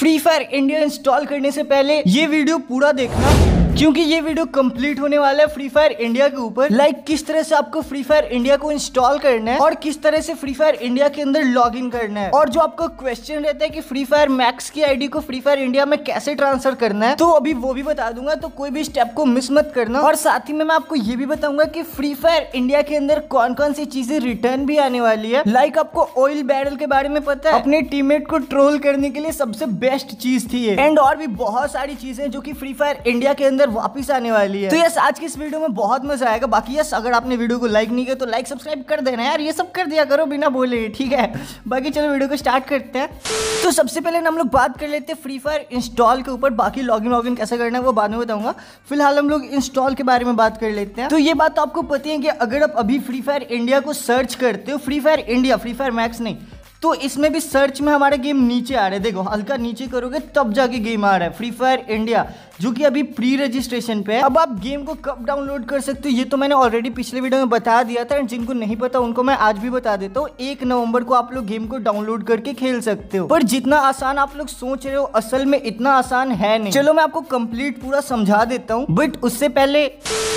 free fire India install करने से पहले ये वीडियो पूरा देखना क्योंकि ये वीडियो कंप्लीट होने वाला है फ्री फायर इंडिया के ऊपर लाइक किस तरह से आपको फ्री फायर इंडिया को इंस्टॉल करना है और किस तरह से फ्री फायर इंडिया के अंदर लॉग इन करना है और जो आपको क्वेश्चन रहता है कि फ्री फायर मैक्स की आईडी को फ्री फायर इंडिया में कैसे ट्रांसफर करना है तो अभी वो भी बता दूंगा तो कोई भी स्टेप को मिस मत करना और साथ ही में मैं आपको ये भी बताऊंगा कि फ्री फायर इंडिया के अंदर कौन कौन सी चीजें रिटर्न भी आने वाली है लाइक आपको ऑयल बैरल के बारे में पता है अपने टीममेट को ट्रोल करने के लिए सबसे बेस्ट चीज थी एंड और भी बहुत सारी चीजें जो की फ्री फायर इंडिया के अंदर वापस आने वाली है तो यस आज की इस वीडियो में बहुत मजा आएगा बाकी यस अगर आपने वीडियो को लाइक नहीं किया तो लाइक सब्सक्राइब कर देना यार ये सब कर दिया करो बिना बोले ठीक है बाकी चलो वीडियो को स्टार्ट करते हैं तो सबसे पहले हम लोग बात कर लेते हैं फ्री फायर इंस्टॉल के ऊपर बाकी लॉगिन वॉगिन कैसे करना है वो बाद में बताऊंगा फिलहाल हम लोग इंस्टॉल के बारे में बात कर लेते हैं तो ये बात तो आपको पता है कि अगर आप अभी फ्री फायर इंडिया को सर्च करते हो Free fire India Free fire Max नहीं तो इसमें भी सर्च में हमारा गेम नीचे आ रहा है देखो हल्का नीचे करोगे तब जाके गेम आ रहा है फ्री फायर इंडिया जो कि अभी प्री रजिस्ट्रेशन पे है अब आप गेम को कब डाउनलोड कर सकते हो ये तो मैंने ऑलरेडी पिछले वीडियो में बता दिया था एंड जिनको नहीं पता उनको मैं आज भी बता देता हूँ एक नवंबर को आप लोग गेम को डाउनलोड करके खेल सकते हो पर जितना आसान आप लोग सोच रहे हो असल में इतना आसान है नहीं चलो मैं आपको कम्प्लीट पूरा समझा देता हूँ बट उससे पहले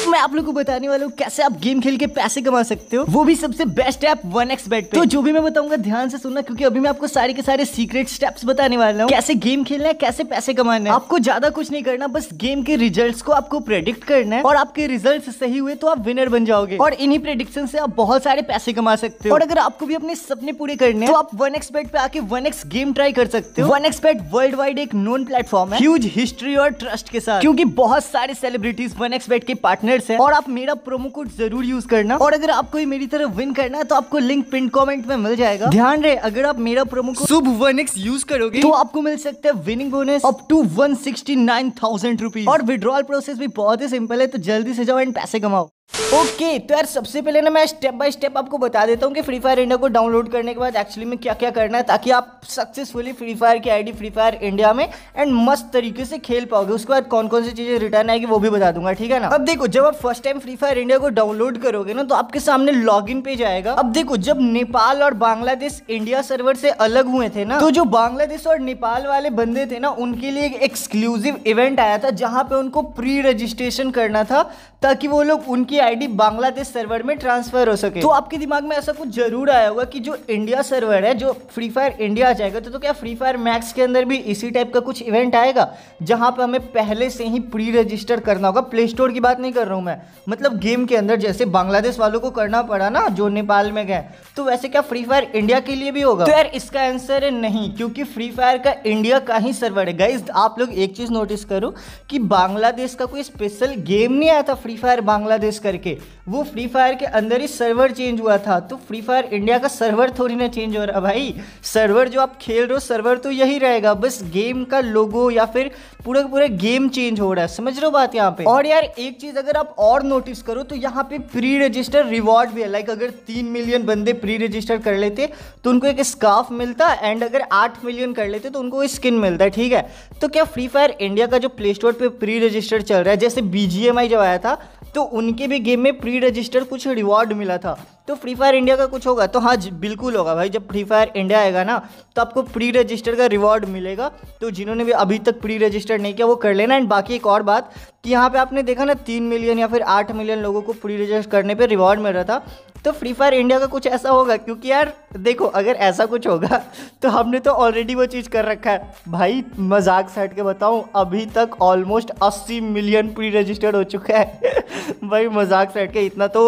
मैं आप लोग को बताने वाला हूँ कैसे आप गेम खेल के पैसे कमा सकते हो वो भी सबसे best app one X bet तो जो भी मैं बताऊंगा ध्यान से सुनना क्योंकि अभी मैं आपको सारे के सारे सीक्रेट स्टेप्स बताने वाला हूँ कैसे गेम खेलना है कैसे पैसे कमाना है आपको ज्यादा कुछ नहीं करना बस गेम के रिजल्ट को आपको प्रेडिक्ट करना है और आपके रिजल्ट सही हुए तो आप विनर बन जाओगे और इन्हीं प्रेडिक्शन से आप बहुत सारे पैसे कमा सकते हो और अगर आपको भी अपने सपने पूरे करने तो आप वन एक्सपेट पे आके वन एक्स गेम ट्राई कर सकते हो वन एक्सपेट वर्ल्ड वाइड एक नॉन प्लेटफॉर्म है ह्यूज हिस्ट्री और ट्रस्ट के साथ क्योंकि बहुत सारे सेलिब्रिटीज वन एक्सपेट के पार्टनर्स है और आप मेरा प्रोमो कोड जरूर यूज करना और अगर आपको मेरी तरफ विन करना है तो आपको लिंक प्रिंट कॉमेंट में मिल जाएगा ध्यान रहे अगर आप मेरा promo code Shubh one X use करोगे तो आपको मिल सकते हैं winning bonus up to one sixty nine thousand thousand rupees और विड्रॉल प्रोसेस भी बहुत ही सिंपल है तो जल्दी से जाओ एंड पैसे कमाओ ओके okay, तो यार सबसे पहले ना मैं स्टेप बाय स्टेप आपको बता देता हूँ कि फ्री फायर इंडिया को डाउनलोड करने के बाद एक्चुअली में क्या क्या करना है ताकि आप सक्सेसफुली फ्री फायर की आईडी फ्री फायर इंडिया में एंड मस्त तरीके से खेल पाओगे उसके बाद कौन कौन सी चीज़ें रिटर्न आएगी वो भी बता दूंगा ठीक है ना अब देखो जब आप first time Free fire India को डाउनलोड करोगे ना तो आपके सामने लॉग इन पेज आएगा अब देखो जब नेपाल और बांग्लादेश इंडिया सर्वर से अलग हुए थे ना तो जो बांग्लादेश और नेपाल वाले बंदे थे ना उनके लिए एक एक्सक्लूसिव इवेंट आया था जहाँ पे उनको प्री रजिस्ट्रेशन करना था ताकि वो लोग उनकी आपकी आईडी बांग्लादेश सर्वर में ट्रांसफर हो सके तो आपके दिमाग में ऐसा कुछ जरूर आया होगा कि जो इंडिया सर्वर है जो फ्री फायर इंडिया आ जाएगा तो, तो क्या फ्री फायर मैक्स के अंदर भी इसी टाइप का कुछ इवेंट आएगा जहां पर हमें पहले से ही प्री रजिस्टर करना होगा प्ले स्टोर की बात नहीं कर रहा हूं मैं मतलब गेम के अंदर जैसे बांग्लादेश वालों को करना पड़ा ना जो नेपाल में गए तो वैसे क्या फ्री फायर इंडिया के लिए भी होगा तो यार इसका आंसर है नहीं क्योंकि फ्री फायर का इंडिया का ही सर्वर है गाइज आप लोग एक चीज़ नोटिस करो कि बांग्लादेश का कोई स्पेशल गेम नहीं आया था फ्री फायर बांग्लादेश करके वो फ्री फायर के अंदर ही सर्वर चेंज हुआ था तो फ्री फायर इंडिया का सर्वर थोड़ी ना चेंज हो रहा भाई सर्वर जो आप खेल रहे हो सर्वर तो यही रहेगा बस गेम का लोगो या फिर पूरा पूरा गेम चेंज हो रहा है समझ रहे हो बात यहाँ पे और यार एक चीज अगर आप और नोटिस करो तो यहाँ पे प्री रजिस्टर रिवॉर्ड भी है लाइक अगर तीन मिलियन बंदे प्री रजिस्टर कर लेते तो उनको एक स्काफ मिलता एंड अगर आठ मिलियन कर लेते तो उनको स्किन मिलता ठीक है तो क्या फ्री फायर इंडिया का जो प्ले स्टोर पर प्री रजिस्टर चल रहा है जैसे बीजीएमआई जब आया था तो उनके भी गेम में प्री रजिस्टर कुछ रिवॉर्ड मिला था तो फ्री फायर इंडिया का कुछ होगा तो हाँ बिल्कुल होगा भाई जब फ्री फायर इंडिया आएगा ना तो आपको प्री रजिस्टर का रिवॉर्ड मिलेगा तो जिन्होंने भी अभी तक प्री रजिस्टर नहीं किया वो कर लेना एंड बाकी एक और बात कि यहाँ पे आपने देखा ना तीन मिलियन या फिर आठ मिलियन लोगों को प्री रजिस्टर करने पर रिवॉर्ड मिल रहा था तो फ्री फायर इंडिया का कुछ ऐसा होगा क्योंकि यार देखो अगर ऐसा कुछ होगा तो हमने तो ऑलरेडी वो चीज़ कर रखा है भाई मजाक साइड के बताऊँ अभी तक ऑलमोस्ट अस्सी मिलियन प्री रजिस्टर्ड हो चुका है भाई मजाक सेट के इतना तो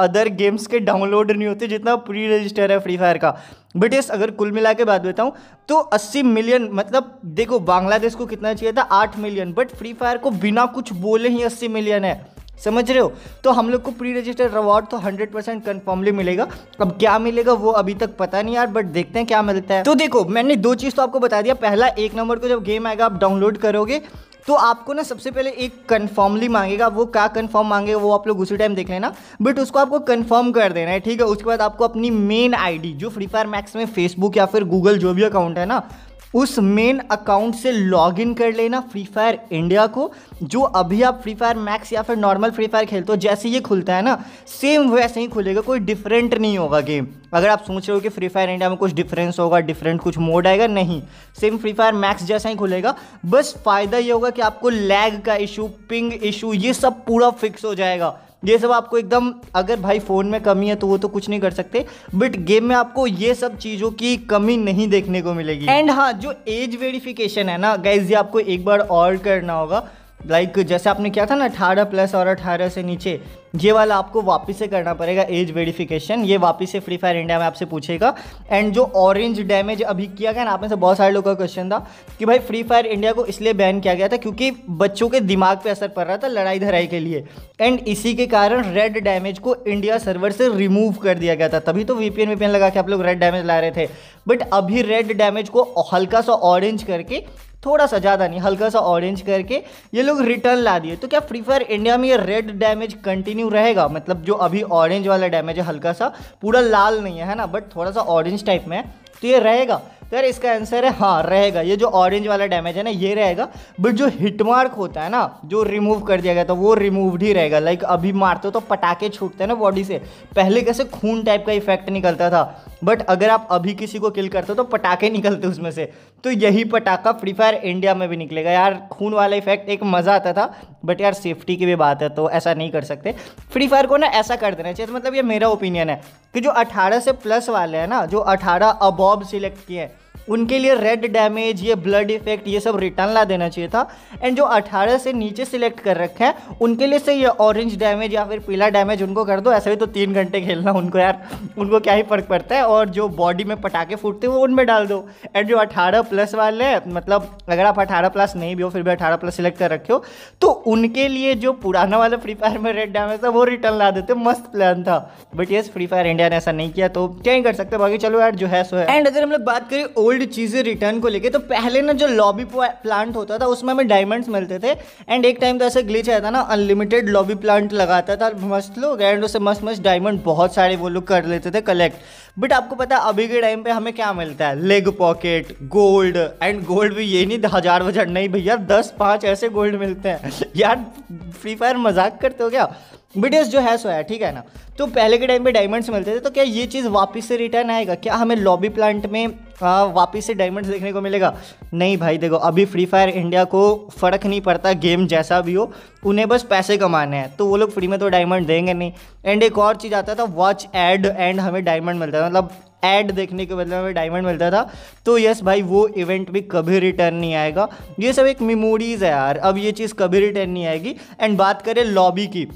अदर गेम्स के डाउनलोड नहीं होते जितना प्री रजिस्टर है फ्री फायर का बट यस अगर कुल मिला के बात बताऊँ तो 80 मिलियन मतलब देखो बांग्लादेश को कितना चाहिए था 8 मिलियन बट फ्री फायर को बिना कुछ बोले ही 80 मिलियन है समझ रहे हो तो हम लोग को प्री रजिस्टर रिवॉर्ड तो 100 परसेंट कन्फर्मली मिलेगा अब क्या मिलेगा वो अभी तक पता नहीं यार बट देखते हैं क्या मिलता है तो देखो मैंने दो चीज़ तो आपको बता दिया पहला एक नंबर को जब गेम आएगा आप डाउनलोड करोगे तो आपको ना सबसे पहले एक कन्फर्मली मांगेगा वो क्या कन्फर्म मांगेगा वो आप लोग उसी टाइम देख लेना बट उसको आपको कन्फर्म कर देना है ठीक है उसके बाद आपको अपनी मेन आईडी जो फ्री फायर मैक्स में फेसबुक या फिर गूगल जो भी अकाउंट है ना उस मेन अकाउंट से लॉगिन कर लेना फ्री फायर इंडिया को जो अभी आप फ्री फायर मैक्स या फिर नॉर्मल फ्री फायर खेलते हो जैसे ये खुलता है ना सेम वैसे ही खुलेगा कोई डिफरेंट नहीं होगा गेम अगर आप सोच रहे हो कि फ्री फायर इंडिया में कुछ डिफरेंस होगा डिफरेंट कुछ मोड आएगा नहीं सेम फ्री फायर मैक्स जैसा ही खुलेगा बस फ़ायदा ये होगा कि आपको लैग का इशू पिंग इशू ये सब पूरा फिक्स हो जाएगा ये सब आपको एकदम अगर भाई फ़ोन में कमी है तो वो तो कुछ नहीं कर सकते बट गेम में आपको ये सब चीज़ों की कमी नहीं देखने को मिलेगी एंड हाँ जो एज वेरिफिकेशन है ना गैस ये आपको एक बार और करना होगा लाइक like, जैसे आपने किया था ना अठारह प्लस और अठारह से नीचे ये वाला आपको वापस से करना पड़ेगा एज वेरिफिकेशन ये वापस से फ्री फायर इंडिया में आपसे पूछेगा एंड जो ऑरेंज डैमेज अभी किया गया ना आप में से बहुत सारे लोगों का क्वेश्चन था कि भाई फ्री फायर इंडिया को इसलिए बैन किया गया था क्योंकि बच्चों के दिमाग पर असर पड़ रहा था लड़ाई धराई के लिए एंड इसी के कारण रेड डैमेज को इंडिया सर्वर से रिमूव कर दिया गया था तभी तो वीपीएन वीपीएन लगा के आप लोग रेड डैमेज ला रहे थे बट अभी रेड डैमेज को हल्का सा ऑरेंज करके थोड़ा सा ज़्यादा नहीं हल्का सा ऑरेंज करके ये लोग रिटर्न ला दिए तो क्या फ्री फायर इंडिया में ये रेड डैमेज कंटिन्यू रहेगा मतलब जो अभी ऑरेंज वाला डैमेज है हल्का सा पूरा लाल नहीं है ना बट थोड़ा सा ऑरेंज टाइप में है तो ये रहेगा तो यार इसका आंसर है हाँ रहेगा ये जो ऑरेंज वाला डैमेज है ना ये रहेगा बट जो हिट मार्क होता है ना जो रिमूव कर दिया गया था वो रिमूव्ड ही रहेगा लाइक अभी मारते हो तो पटाखे छूटते हैं ना बॉडी से पहले कैसे खून टाइप का इफेक्ट निकलता था बट अगर आप अभी किसी को किल करते हो तो पटाखे निकलते उसमें से तो यही पटाखा फ्री फायर इंडिया में भी निकलेगा यार खून वाला इफेक्ट एक मज़ा आता था बट यार सेफ्टी की भी बात है तो ऐसा नहीं कर सकते फ्री फायर को ना ऐसा कर देना चाहिए तो मतलब ये मेरा ओपिनियन है कि जो 18 से प्लस वाले हैं ना जो 18 अबॉब सिलेक्ट किए हैं उनके लिए रेड डैमेज ये ब्लड इफेक्ट ये सब रिटर्न ला देना चाहिए था एंड जो 18 से नीचे सिलेक्ट कर रखे हैं उनके लिए से ये ऑरेंज डैमेज या फिर पीला डैमेज उनको कर दो ऐसे भी तो तीन घंटे खेलना उनको यार उनको क्या ही फर्क पड़ता है और जो बॉडी में पटाखे फूटते हैं वो उनमें डाल दो एंड जो अठारह प्लस वाले मतलब अगर आप अठारह प्लस नहीं भी हो फिर भी अठारह प्लस सिलेक्ट कर रखे हो तो उनके लिए जो पुराना वाला फ्री फायर में रेड डैमेज था वो रिटर्न ला देते मस्त प्लान था but yes free fire India ने ऐसा नहीं किया तो क्या ही कर सकते बाकी चलो यार जो है सो है एंड अगर हम लोग बात करें ओल्ड चीज़ें रिटर्न को लेके तो पहले ना जो लॉबी प्लांट होता था उसमें हमें डायमंड्स मिलते थे एंड एक टाइम तो ऐसे ग्लिच आया था ना अनलिमिटेड लॉबी प्लांट लगाता था मस्त लोग एंड उसे मस्त मस्त डायमंड बहुत सारे वो लोग कर लेते थे कलेक्ट बट आपको पता है अभी के टाइम पे हमें क्या मिलता है leg pocket gold and gold भी ये नहीं हज़ार वजार नहीं भैया दस पाँच ऐसे गोल्ड मिलते हैं यार फ्री फायर मजाक करते हो क्या बीटीएस जो है सो है ठीक है ना तो पहले के टाइम पे डायमंड्स मिलते थे तो क्या ये चीज़ वापस से रिटर्न आएगा क्या हमें लॉबी प्लांट में वापस से डायमंड्स देखने को मिलेगा नहीं भाई देखो अभी फ्री फायर इंडिया को फ़र्क नहीं पड़ता गेम जैसा भी हो उन्हें बस पैसे कमाने हैं तो वो लोग फ्री में तो डायमंड देंगे नहीं एंड एक और चीज़ आता था वॉच एड एंड हमें डायमंड मिलता था मतलब एड देखने के बदले हमें डायमंड मिलता था तो यस भाई वो इवेंट भी कभी रिटर्न नहीं आएगा ये सब एक मेमोरीज है यार अब ये चीज़ कभी रिटर्न नहीं आएगी एंड बात करें लॉबी की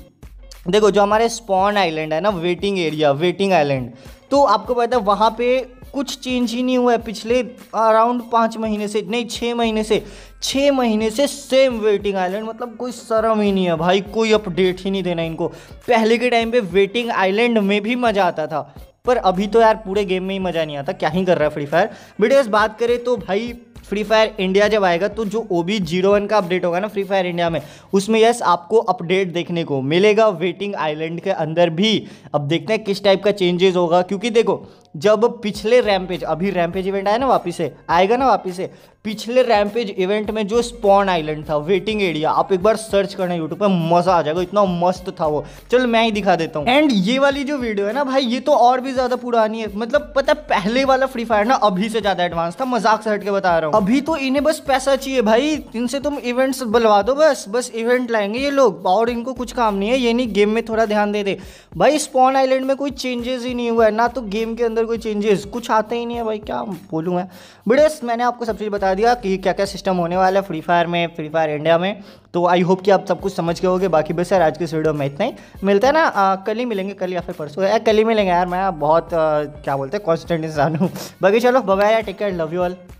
देखो जो हमारे स्पॉन आइलैंड है ना वेटिंग एरिया वेटिंग आइलैंड तो आपको पता है वहाँ पे कुछ चेंज ही नहीं हुआ है पिछले अराउंड पाँच महीने से नहीं छः महीने से छः महीने से सेम वेटिंग आइलैंड मतलब कोई शर्म ही नहीं है भाई कोई अपडेट ही नहीं देना इनको पहले के टाइम पे वेटिंग आइलैंड में भी मज़ा आता था पर अभी तो यार पूरे गेम में ही मज़ा नहीं आता क्या ही कर रहा है फ्री फायर बेटे बात करें तो भाई फ्री फायर इंडिया जब आएगा तो जो ओ बी जीरो वन का अपडेट होगा ना फ्री फायर इंडिया में उसमें यस आपको अपडेट देखने को मिलेगा वेटिंग आइलैंड के अंदर भी अब देखते हैं किस टाइप का चेंजेस होगा क्योंकि देखो जब पिछले रैमपेज अभी रैमपेज इवेंट आया ना वापिस से आएगा ना वापिस से पिछले रैमपेज इवेंट में जो स्पॉन आइलैंड था वेटिंग एरिया आप एक बार सर्च करना यूट्यूब पे मजा आ जाएगा इतना मस्त था वो चलो मैं ही दिखा देता हूँ एंड ये वाली जो वीडियो है ना भाई ये तो और भी ज्यादा पुरानी है मतलब पता है पहले वाला फ्री फायर ना अभी से ज्यादा एडवांस था मजाक से हट के बता रहा हूँ हूँ अभी तो इन्हें बस पैसा चाहिए भाई इनसे तुम इवेंट्स बुलवा दो बस बस इवेंट लाएंगे ये लोग और इनको कुछ काम नहीं है ये नहीं गेम में थोड़ा ध्यान दे दे भाई स्पॉन आइलैंड में कोई चेंजेस ही नहीं हुआ है ना तो गेम के अंदर कोई चेंजेस कुछ आते ही नहीं है भाई क्या बोलूँ मैं बिडेस मैंने आपको सब चीज़ बता दिया कि क्या क्या सिस्टम होने वाला है फ्री फायर में फ्री फायर इंडिया में तो आई होप कि आप सब कुछ समझ गए होगे बाकी बस यार आज इस वीडियो में इतना ही मिलता है ना आ, कल ही मिलेंगे कल या फिर परसों या कल ही मिलेंगे यार मैं बहुत आ, क्या बोलते हैं कॉन्स्टेंट इंसान हूँ बाकी चलो बगाया टिकट लव यू ऑल